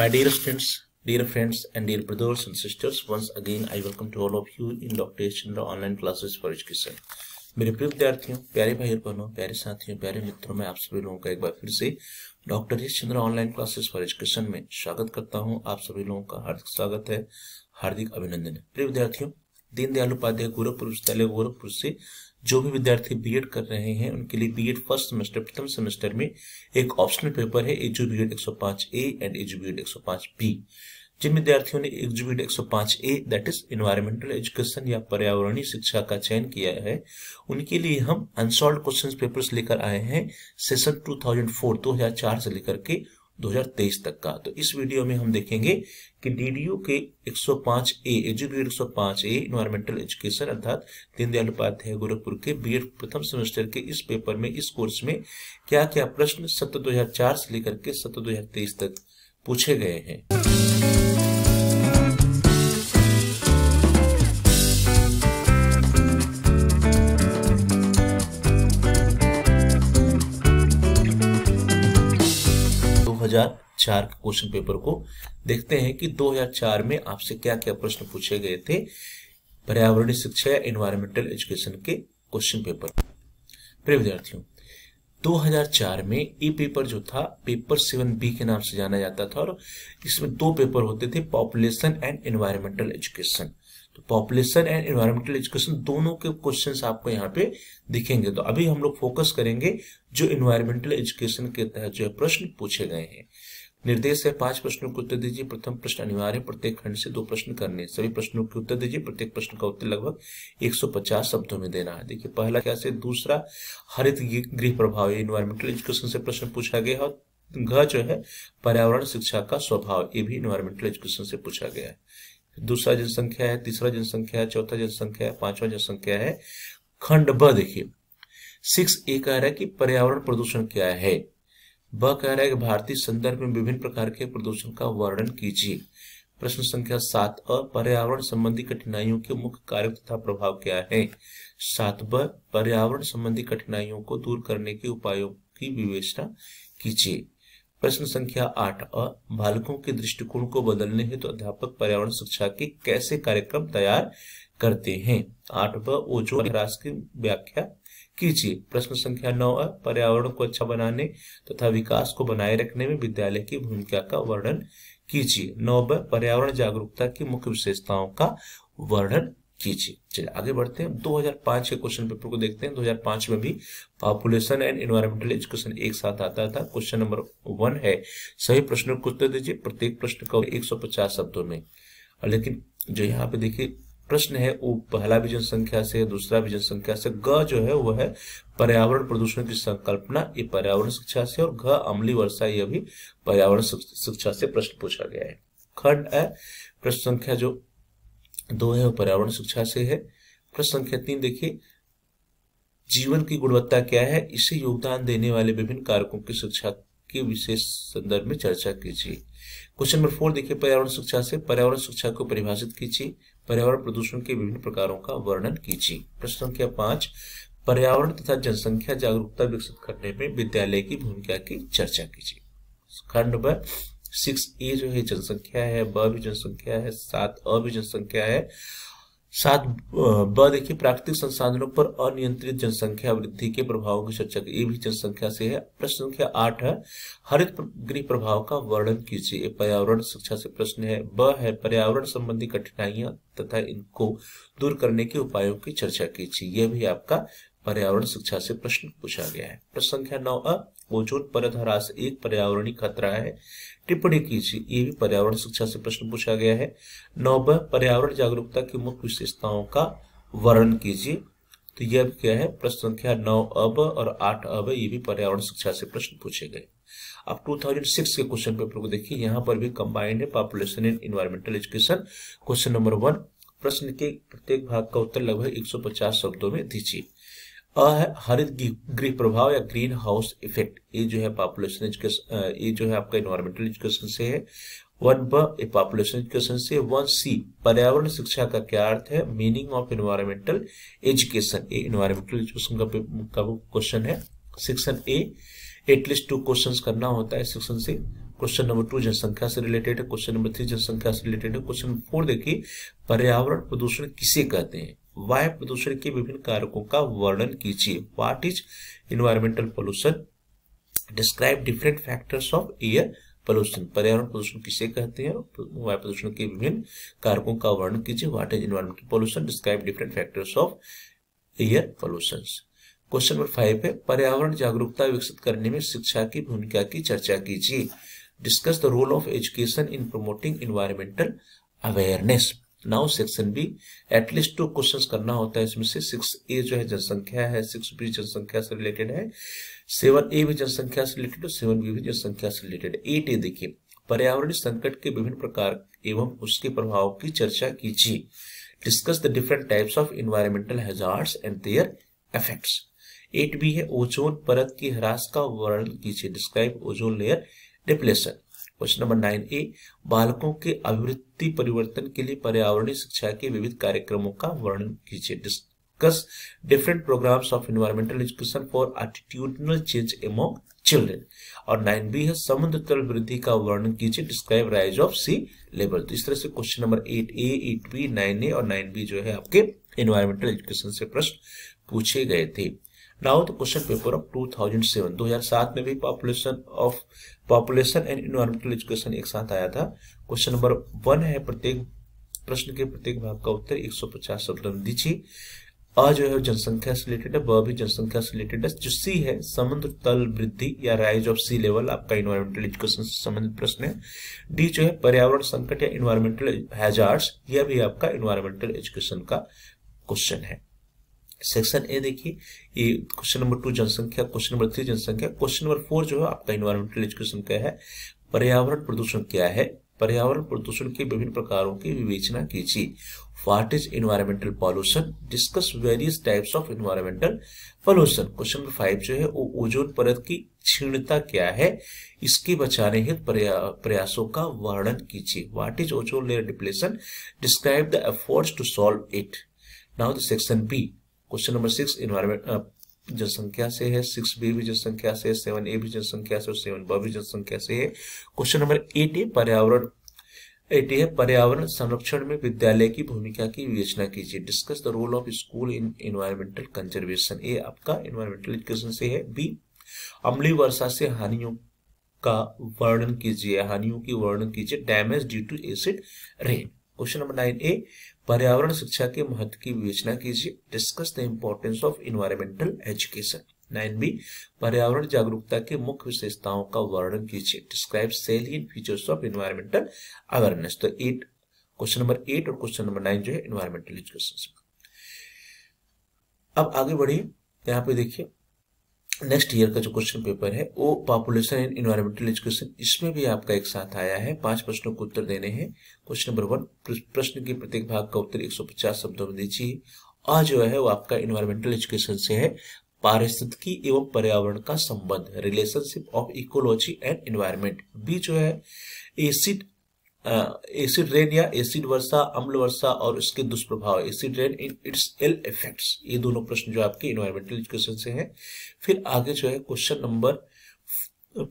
My dear students, dear friends and dear brothers and sisters, once again I welcome to all of you in Dr. Chandra online classes for education. मेरे प्रिय विद्यार्थियों प्यारे भाई बहनों प्यारे साथियों प्यारे मित्रों में आप सभी लोगों का एक बार फिर से doctor Yash Chandra online classes for education में स्वागत करता हूं आप सभी लोगों का हार्दिक स्वागत है हार्दिक अभिनंदन प्रिय विद्यार्थियों दीनदयाल उपाध्याय गोरखपुर विश्वविद्यालय गोरखपुर से जो भी विद्यार्थी बी कर रहे हैं उनके लिए बीएड फर्स्ट सेमेस्टर प्रथम सेमेस्टर में एक ऑप्शनल पेपर है edu BEd 105 A and edu BEd 105 B जिन विद्यार्थियों ने edu BEd 105 A that is environmental education या पर्यावरणीय शिक्षा का चयन किया है उनके लिए हम अनसॉल्व क्वेश्चन पेपर्स लेकर आए हैं सेशन टू 2004 2004 से लेकर के 2023 तक का तो इस वीडियो में हम देखेंगे कि डीडीयू के 105 A educate 105 A environmental education अर्थात दीनदयाल उपाध्याय गोरखपुर के बीएड प्रथम सेमेस्टर के इस पेपर में इस कोर्स में क्या क्या प्रश्न सत्र 2004 से लेकर के सत्र 2023 तक पूछे गए हैं 2004 के क्वेश्चन पेपर को देखते हैं कि 2004 में आपसे क्या क्या प्रश्न पूछे गए थे पर्यावरणीय शिक्षा या इन्वायरमेंटल एजुकेशन के क्वेश्चन पेपर प्रिय विद्यार्थियों 2004 में ई पेपर जो था पेपर सेवन बी के नाम से जाना जाता था और इसमें दो पेपर होते थे पॉपुलेशन एंड एनवायरमेंटल एजुकेशन तो पॉपुलेशन एंड एनवायरमेंटल एजुकेशन दोनों के क्वेश्चन आपको यहाँ पे दिखेंगे तो अभी हम लोग फोकस करेंगे जो इन्वायरमेंटल एजुकेशन के तहत जो है प्रश्न पूछे गए हैं निर्देश है पांच प्रश्नों के उत्तर दीजिए प्रथम प्रश्न अनिवार्य प्रत्येक खंड से दो प्रश्न करने सभी प्रश्नों के उत्तर दीजिए प्रत्येक प्रश्न का उत्तर लगभग 150 शब्दों में देना है देखिए पहला क्या से दूसरा हरित गृह प्रभाव इन्वायरमेंटल एजुकेशन से प्रश्न पूछा गया और घ जो है पर्यावरण शिक्षा का स्वभाव ये भी इन्वायरमेंटल एजुकेशन से पूछा गया है दूसरा जनसंख्या है तीसरा जनसंख्या है चौथा जनसंख्या है पांचवा जनसंख्या है खंड ब देखिए सिक्स ए कह रहा है कि पर्यावरण प्रदूषण क्या है ब कह रहा है कि भारतीय संदर्भ में विभिन्न प्रकार के प्रदूषण का वर्णन कीजिए प्रश्न संख्या सात अ पर्यावरण संबंधी कठिनाइयों के मुख्य कार्य तथा प्रभाव क्या है सात ब पर्यावरण संबंधी कठिनाइयों को दूर करने के उपायों की विवेचना कीजिए प्रश्न संख्या आठ अ बालकों के दृष्टिकोण को बदलने हेतु तो अध्यापक पर्यावरण शिक्षा के कैसे कार्यक्रम तैयार करते हैं आठ ब की व्याख्या कीजिए प्रश्न संख्या नौ अ पर्यावरण को अच्छा बनाने तथा तो विकास को बनाए रखने में विद्यालय की भूमिका का वर्णन कीजिए नौ ब पर्यावरण जागरूकता की मुख्य विशेषताओं का वर्णन कीजिए चलिए आगे बढ़ते हैं 2005 के क्वेश्चन पेपर को देखते हैं 2005 में भी पॉपुलेशन एंड एनवायरमेंटल एजुकेशन एक साथ आता था क्वेश्चन नंबर वन है सही प्रश्न को उत्तर दीजिए प्रत्येक प्रश्न का एक शब्दों में लेकिन जो यहाँ पे देखिए प्रश्न है वो पहला भी जनसंख्या से दूसरा भी जनसंख्या से ग जो है वो है पर्यावरण प्रदूषण की संकल्पना ये पर्यावरण शिक्षा से और घ अमली वर्षा ये भी पर्यावरण शिक्षा से प्रश्न पूछा गया है खंड है प्रश्न संख्या जो दो है वो पर्यावरण शिक्षा से है प्रश्न संख्या तीन देखिए जीवन की गुणवत्ता क्या है इसे योगदान देने वाले विभिन्न कारकों की शिक्षा के विशेष संदर्भ में चर्चा कीजिए क्वेश्चन नंबर फोर देखिए पर्यावरण शिक्षा से पर्यावरण शिक्षा को परिभाषित कीजिए पर्यावरण प्रदूषण के विभिन्न प्रकारों का वर्णन कीजिए प्रश्न संख्या पांच पर्यावरण तथा जनसंख्या जागरूकता विकसित करने में विद्यालय की भूमिका की चर्चा कीजिए खंड नंबर सिक्स ए जो है जनसंख्या है ब भी जनसंख्या है सात अ भी जनसंख्या है सात ब देखिए प्राकृतिक संसाधनों पर अनियंत्रित जनसंख्या वृद्धि के प्रभावों की चर्चा ये भी जनसंख्या से है प्रश्न संख्या आठ है हरित गृह प्रभाव का वर्णन कीजिए पर्यावरण शिक्षा से प्रश्न है ब है पर्यावरण संबंधी कठिनाइयां तथा इनको दूर करने के उपायों की चर्चा कीजिए यह भी आपका पर्यावरण शिक्षा से प्रश्न पूछा गया है प्रश्न संख्या नौ अ ओजोन परत ह्रास एक पर्यावरणीय खतरा है टिप्पणी कीजिए ये भी पर्यावरण शिक्षा से प्रश्न पूछा गया है नौब पर्यावरण जागरूकता की मुख्य विशेषताओं का वर्णन कीजिए तो यह भी क्या है प्रश्न संख्या नौ अब और आठ अब ये भी पर्यावरण शिक्षा से प्रश्न पूछे गए अब 2006 के क्वेश्चन पेपर को देखिए यहाँ पर भी कंबाइंड है population and environmental education question number one प्रश्न के प्रत्येक भाग का उत्तर लगभग 150 शब्दों में दीजिए हरित गृह प्रभाव या ग्रीन हाउस इफेक्ट ये जो है पॉपुलेशन एजुकेशन ये जो है आपका इन्वायरमेंटल एजुकेशन से है वन ब पॉपुलेशन एजुकेशन से वन सी पर्यावरण शिक्षा का क्या अर्थ है मीनिंग ऑफ इन्वायरमेंटल एजुकेशन ये इन्वायरमेंटल एजुकेशन का क्वेश्चन है section A at least two question करना होता है सेक्शन से क्वेश्चन नंबर टू जनसंख्या से रिलेटेड है क्वेश्चन नंबर थ्री जनसंख्या से रिलेटेड है क्वेश्चन फोर देखिए पर्यावरण प्रदूषण किसे कहते हैं वायु प्रदूषण के विभिन्न कारकों का वर्णन कीजिए what is environmental pollution describe different factors of air pollution पर्यावरण प्रदूषण किसे कहते हैं वायु प्रदूषण के विभिन्न कारकों का वर्णन कीजिए what is environmental pollution describe different factors of air pollution question number five है पर्यावरण जागरूकता विकसित करने में शिक्षा की भूमिका की चर्चा कीजिए discuss the role of education in promoting environmental awareness now section B at least two question करना होता है इसमें से सिक्स ए जो है जनसंख्या है सिक्स बी जनसंख्या से रिलेटेड है सेवन ए भी जनसंख्या से रिलेटेड सेवन बी भी जनसंख्या से रिलेटेड एट ए देखिए पर्यावरण संकट के विभिन्न प्रकार एवं उसके प्रभाव की चर्चा कीजिए discuss the different types of environmental hazard and their effect eight B है ओजोन परत की ह्रास का वर्णन कीजिए describe ozone layer depletion question number nine A बालकों के अभिवृत्ति परिवर्तन के लिए पर्यावरणीय शिक्षा के विविध कार्यक्रमों का वर्णन कीजिए discuss different programs of environmental education for attitudinal change among children और नाइन बी है समुद्र तल वृद्धि का वर्णन कीजिए describe rise of sea level तो इस तरह से question number eight A eight B nine A और नाइन बी जो है आपके एनवायरमेंटल एजुकेशन से प्रश्न पूछे गए थे now the question paper of 2007 2007 में भी population of population and environmental education एक साथ आया था क्वेश्चन नंबर वन है प्रत्येक प्रश्न के प्रत्येक भाग का उत्तर 150 शब्द में दीजिए अ जो है जनसंख्या से रिलेटेड है वह भी जनसंख्या से रिलेटेड है जो सी है समुद्र तल वृद्धि या राइज ऑफ सी लेवल आपका इन्वायरमेंटल एजुकेशन से संबंधित प्रश्न है डी जो है पर्यावरण संकट या इन्वायरमेंटल हैजार्ड्स यह भी आपका इन्वायरमेंटल एजुकेशन का क्वेश्चन है सेक्शन ए देखिए ये क्वेश्चन नंबर टू जनसंख्या क्वेश्चन नंबर थ्री जनसंख्या क्वेश्चन नंबर फोर जो है आपका इन्वायरमेंटल एजुकेशन क्या है पर्यावरण प्रदूषण क्या है पर्यावरण प्रदूषण के विभिन्न प्रकारों की विवेचना कीजिए what is environmental pollution discuss various types of environmental pollution question number five जो है वो ओजोन परत की क्षीणता क्या है इसके बचाने हित प्रयासों का वर्णन कीजिए what is ozone layer depletion describe the efforts to solve it now the section B question number six environment जनसंख्या से है सिक्स बी भी जनसंख्या से सेवन ए भी जनसंख्या से और सेवन ब भी जनसंख्या से है क्वेश्चन नंबर एट है पर्यावरण एट है पर्यावरण संरक्षण में विद्यालय की भूमिका की विवेचना कीजिए discuss the role of school in environmental conservation A आपका इन्वायरमेंटल एजुकेशन से है बी अमली वर्षा से हानियों का वर्णन कीजिए हानियों की वर्णन कीजिए damage due to acid rain question number nine A पर्यावरण शिक्षा के महत्व की विवेचना कीजिए discuss the importance of environmental education nine B पर्यावरण जागरूकता के मुख्य विशेषताओं का वर्णन कीजिए describe sale features of environmental awareness तो एट क्वेश्चन नंबर एट और क्वेश्चन नंबर नाइन जो है इन्वायरमेंटल एजुकेशन अब आगे बढ़िए यहाँ पे देखिए नेक्स्ट ईयर का जो क्वेश्चन पेपर है वो पॉपुलेशन एंड इन्वायरमेंटल एजुकेशन इसमें भी आपका एक साथ आया है पांच प्रश्नों को उत्तर देने हैं क्वेश्चन नंबर वन प्रश्न के प्रत्येक भाग का उत्तर 150 शब्दों में दीजिए और जो है वो आपका इन्वायरमेंटल एजुकेशन से है पारिस्थितिकी एवं पर्यावरण का संबंध relationship of ecology and environment B जो है एसिड एसिड रेन या एसिड वर्षा अम्ल वर्षा और इसके दुष्प्रभाव acid rain in its ill effects ये दोनों प्रश्न जो आपके इन्वायरमेंटल एजुकेशन से हैं फिर आगे जो है क्वेश्चन नंबर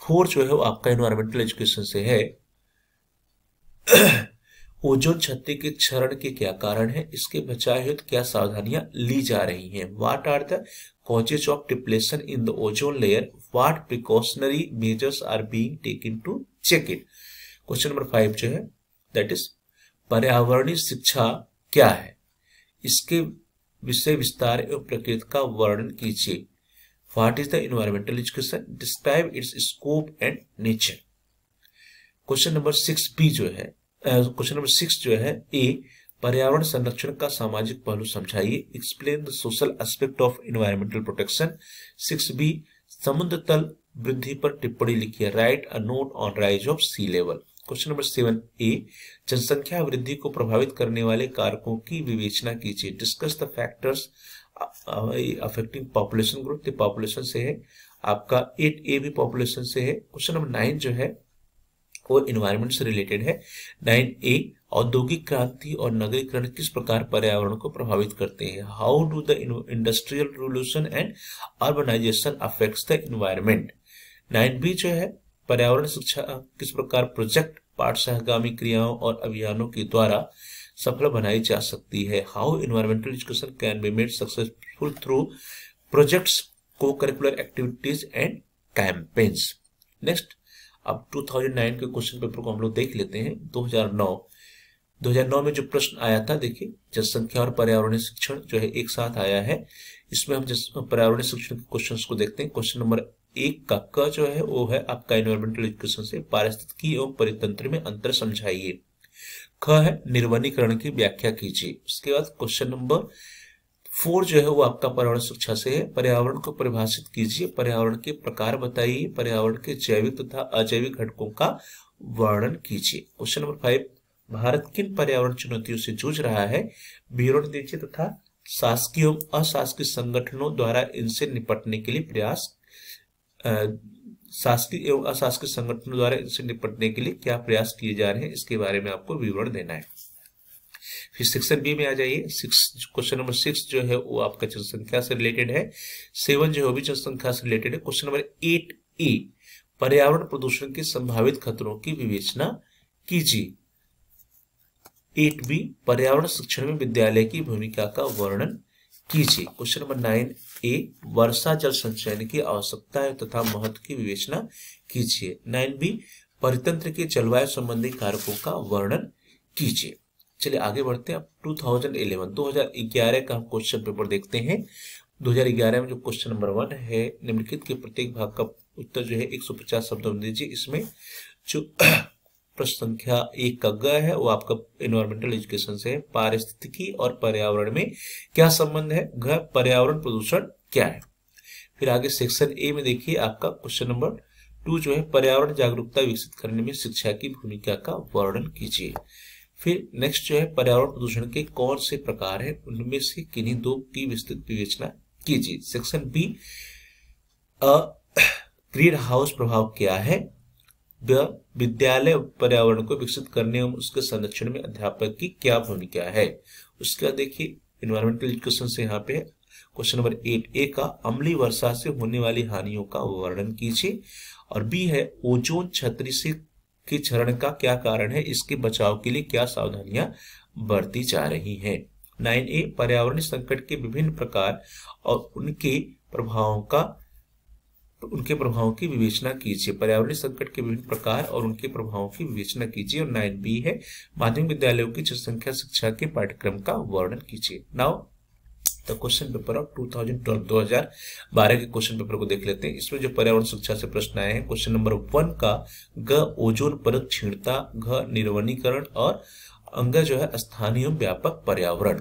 फोर जो है वो आपका इन्वायरमेंटल एजुकेशन से है ओजोन छत्ते के क्षरण के क्या कारण है इसके बचाव हेतु क्या सावधानियां ली जा रही हैं what are the causes of depletion in the ozone layer what precautionary measures are being taken to check it question number five जो है दैट इज पर्यावरणीय शिक्षा क्या है इसके विषय विस्तार एवं प्रकृति का वर्णन कीजिए what is the environmental education describe its scope and nature question number six B जो है क्वेश्चन नंबर सिक्स जो है ए पर्यावरण संरक्षण का सामाजिक पहलू समझाइए explain the social aspect of environmental protection six B समुद्र तल वृद्धि पर टिप्पणी लिखिए write a note on rise of sea level question number seven A जनसंख्या वृद्धि को प्रभावित करने वाले कारकों की विवेचना कीजिए discuss the factors affecting population growth ये पॉपुलेशन से है आपका एट ए भी पॉपुलेशन से है क्वेश्चन नंबर नाइन जो है वो इन्वायरमेंट से रिलेटेड है नाइन ए औद्योगिक क्रांति और नगरीकरण किस प्रकार पर्यावरण को प्रभावित करते हैं how do the industrial revolution and urbanization affects the environment nine B जो है पर्यावरण शिक्षा किस प्रकार प्रोजेक्ट पाठ सहगामी क्रियाओं और अभियानों के द्वारा सफल बनाई जा सकती है how environmental education can be made successful through project cocurricular activities and campaigns next अब 2009 के क्वेश्चन पेपर को हम लोग देख लेते हैं 2009 2009 में जो प्रश्न आया था देखिए जनसंख्या और पर्यावरणीय शिक्षण जो है एक साथ आया है इसमें हम जिस पर्यावरणीय शिक्षण के क्वेश्चन को देखते हैं क्वेश्चन नंबर एक कक्का जो है वो है आपका एनवायरमेंटल एजुकेशन से पारिस्थितिकी एवं परितंत्र में अंतर समझाइए ख है निर्वनीकरण की व्याख्या कीजिए उसके बाद क्वेश्चन नंबर फोर जो है वो आपका पर्यावरण शिक्षा से है पर्यावरण को परिभाषित कीजिए पर्यावरण के प्रकार बताइए पर्यावरण के जैविक तथा तो अजैविक घटकों का वर्णन कीजिए क्वेश्चन नंबर फाइव भारत किन पर्यावरण चुनौतियों से जूझ रहा है विवरण दीजिए तथा शासकीय एवं अशासकीय संगठनों द्वारा इनसे निपटने के लिए प्रयास शासकीय एवं अशासकीय संगठनों द्वारा इनसे निपटने के लिए क्या प्रयास किए जा रहे हैं इसके बारे में आपको विवरण देना है फिर सेक्शन बी में आ जाइए सिक्स क्वेश्चन नंबर सिक्स जो है वो आपका जनसंख्या से रिलेटेड है सेवन जो है वो भी जनसंख्या से रिलेटेड है क्वेश्चन नंबर एट ए पर्यावरण प्रदूषण के संभावित खतरों की विवेचना कीजिए एट बी पर्यावरण शिक्षण में विद्यालय की भूमिका का वर्णन कीजिए क्वेश्चन नंबर नाइन ए वर्षा जल संचयन की आवश्यकता है तथा महत्व की विवेचना कीजिए नाइन बी परितंत्र के जलवायु संबंधी कारकों का वर्णन कीजिए चलिए आगे बढ़ते हैं टू थाउजेंड इलेवन दो हजार ग्यारह का हम क्वेश्चन पेपर देखते हैं 2011 में जो क्वेश्चन नंबर वन है निम्नलिखित के प्रत्येक भाग का उत्तर जो है 150 शब्दों में दीजिए इसमें जो प्रश्न संख्या एक का ग है वो आपका इन्वायरमेंटल एजुकेशन से है पारिस्थितिकी और पर्यावरण में क्या संबंध है ग पर्यावरण प्रदूषण क्या है फिर आगे सेक्शन ए में देखिए आपका क्वेश्चन नंबर टू जो है पर्यावरण जागरूकता विकसित करने में शिक्षा की भूमिका का वर्णन कीजिए फिर नेक्स्ट जो है पर्यावरण प्रदूषण के कौन से प्रकार है उनमें से किन्हीं दो की विस्तृत विवेचना कीजिए सेक्शन बी ग्रीन हाउस प्रभाव क्या है विद्यालय पर्यावरण को विकसित करने एवं उसके संरक्षण में अध्यापक की क्या भूमिका है उसके बाद देखिए इन्वायरमेंटल एजुकेशन से यहाँ पे क्वेश्चन नंबर एट ए का अमली वर्षा से होने वाली हानियों का वर्णन कीजिए और बी है ओजोन छतरी से के क्षरण का क्या कारण है इसके बचाव के लिए क्या सावधानियां बरती जा रही है नाइन ए पर्यावरण संकट के विभिन्न प्रकार और उनके प्रभावों का तो उनके प्रभावों की विवेचना कीजिए पर्यावरण संकट के विभिन्न प्रकार और उनके प्रभावों की विवेचना कीजिए और नाइन बी है माध्यमिक विद्यालयों की जनसंख्या शिक्षा के पाठ्यक्रम का वर्णन कीजिए now the question paper of 2012 2012 के क्वेश्चन पेपर को देख लेते हैं इसमें जो पर्यावरण शिक्षा से प्रश्न आए हैं क्वेश्चन नंबर वन का ग ओजोन परत क्षीणता घ निर्वनीकरण और अंग जो है स्थानीय व्यापक पर्यावरण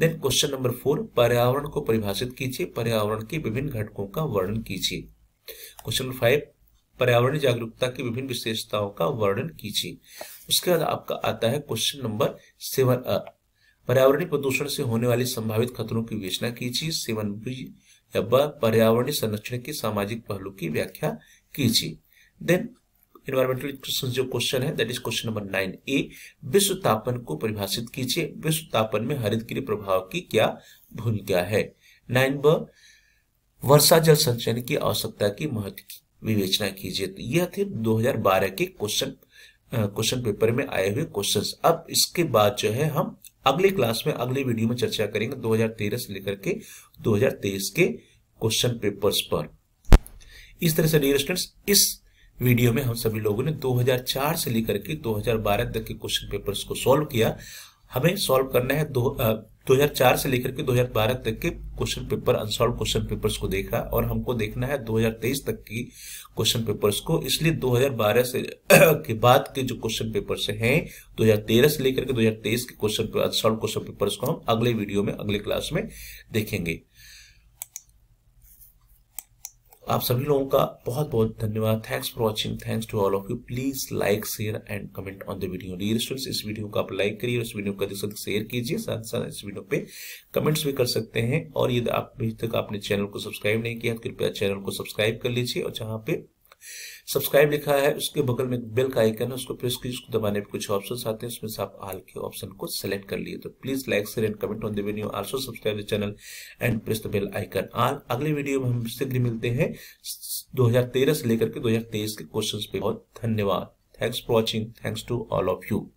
देन क्वेश्चन नंबर फोर पर्यावरण को परिभाषित कीजिए पर्यावरण के विभिन्न घटकों का वर्णन कीजिए क्वेश्चन नंबर फाइव पर्यावरण जागरूकता की विभिन्न विशेषताओं का वर्णन कीजिए उसके बाद आपका आता है क्वेश्चन नंबर सेवन अ पर्यावरणीय प्रदूषण से होने वाली संभावित खतरों की विवेचना कीजिए सेवन बी पर्यावरणीय संरक्षण के सामाजिक पहलू की व्याख्या कीजिए देन इन्वायरमेंटल जो क्वेश्चन है that is question number nine A विश्व तापन को परिभाषित कीजिए विश्व तापन में हरित के प्रभाव की क्या भूमिका है नाइन ब वर्षा जल संचयन की आवश्यकता की महत्व की विवेचना कीजिए तो यह थे 2012 के क्वेश्चन क्वेश्चन पेपर में आए हुए क्वेश्चंस अब इसके बाद जो है हम अगले क्लास में अगले वीडियो में चर्चा करेंगे 2013 से लेकर के 2023 के क्वेश्चन पेपर्स पर इस तरह से डियर स्टूडेंट्स इस वीडियो में हम सभी लोगों ने 2004 से लेकर के 2012 तक के क्वेश्चन पेपर्स को सॉल्व किया हमें सॉल्व करना है दो आ, 2004 से लेकर के 2012 तक के question paper unsolved question papers को देखा और हमको देखना है 2023 तक की क्वेश्चन पेपर्स को इसलिए 2012 से के बाद के जो क्वेश्चन पेपर्स हैं 2013 से लेकर के 2023 के क्वेश्चन अनसॉल्व क्वेश्चन पेपर्स को हम अगले वीडियो में अगले क्लास में देखेंगे आप सभी लोगों का बहुत बहुत धन्यवाद thanks for watching thanks to all of you please like share and comment on the video dear students इस वीडियो को आप लाइक करिए और इस वीडियो को अधिक से अधिक शेयर कीजिए साथ साथ इस वीडियो पे कमेंट्स भी कर सकते हैं और यदि आप अभी तक आपने चैनल को सब्सक्राइब नहीं किया तो कृपया चैनल को सब्सक्राइब कर लीजिए और जहाँ पे सब्सक्राइब लिखा है उसके बगल में बेल का आइकन है उसको प्रेस कीजिए उसको दबाने पे कुछ ऑप्शन आते हैं उसमें से आप आल के ऑप्शन को सेलेक्ट कर लिए तो please like share and comment on the video also subscribe the channel and press the bell icon आज अगले वीडियो में हम शीघ्र मिलते हैं 2013 से लेकर के 2023 के क्वेश्चन पे बहुत धन्यवाद thanks for watching thanks to all of you